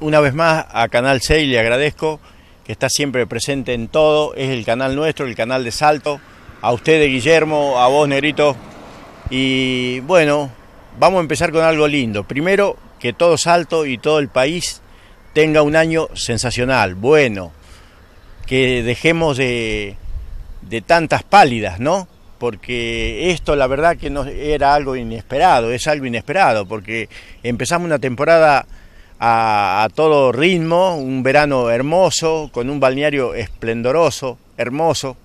una vez más a Canal 6, le agradezco que está siempre presente en todo, es el canal nuestro, el canal de Salto, a ustedes Guillermo, a vos Negrito, y bueno, vamos a empezar con algo lindo. Primero, que todo Salto y todo el país tenga un año sensacional, bueno, que dejemos de, de tantas pálidas, ¿no? Porque esto la verdad que no era algo inesperado, es algo inesperado, porque empezamos una temporada a, todo ritmo, un verano hermoso, con un balneario esplendoroso, hermoso,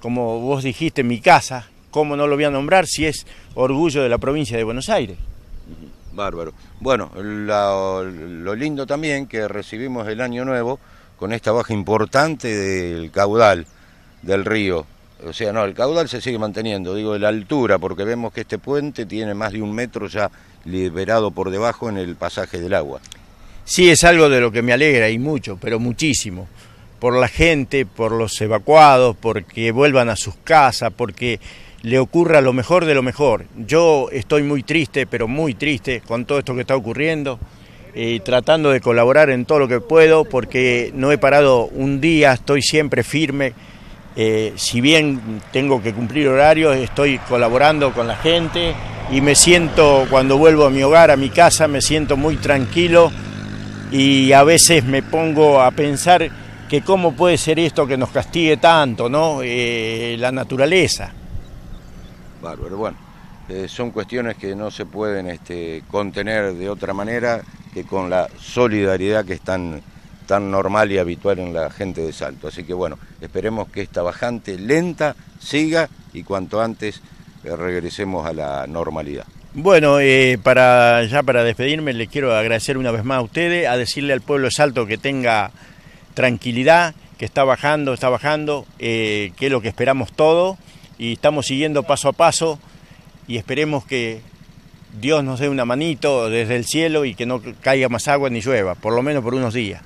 como vos dijiste, mi casa, ¿cómo no lo voy a nombrar si es orgullo de la provincia de Buenos Aires? Bárbaro. Bueno, lo, lo, lindo también que recibimos el año nuevo con esta baja importante del caudal del río. O sea, no, el caudal se sigue manteniendo, digo, de la altura, porque vemos que este puente tiene más de un metro ya liberado por debajo en el pasaje del agua. Sí, es algo de lo que me alegra y mucho, pero muchísimo. Por la gente, por los evacuados, porque vuelvan a sus casas, porque le ocurra lo mejor de lo mejor. Yo estoy muy triste, pero muy triste con todo esto que está ocurriendo, eh, tratando de colaborar en todo lo que puedo, porque no he parado un día, estoy siempre firme. Eh, si bien tengo que cumplir horarios, estoy colaborando con la gente y me siento, cuando vuelvo a mi hogar, a mi casa, me siento muy tranquilo y a veces me pongo a pensar que cómo puede ser esto que nos castigue tanto, ¿no? Eh, la naturaleza. Bárbaro, bueno, eh, son cuestiones que no se pueden este, contener de otra manera que con la solidaridad que es tan, normal y habitual en la gente de Salto. Así que bueno, esperemos que esta bajante lenta siga y cuanto antes eh, regresemos a la normalidad. Bueno, eh, para ya para despedirme les quiero agradecer una vez más a ustedes, a decirle al pueblo de Salto que tenga tranquilidad, que está bajando, está bajando, eh, que es lo que esperamos todo y estamos siguiendo paso a paso y esperemos que Dios nos dé una manito desde el cielo y que no caiga más agua ni llueva, por lo menos por unos días.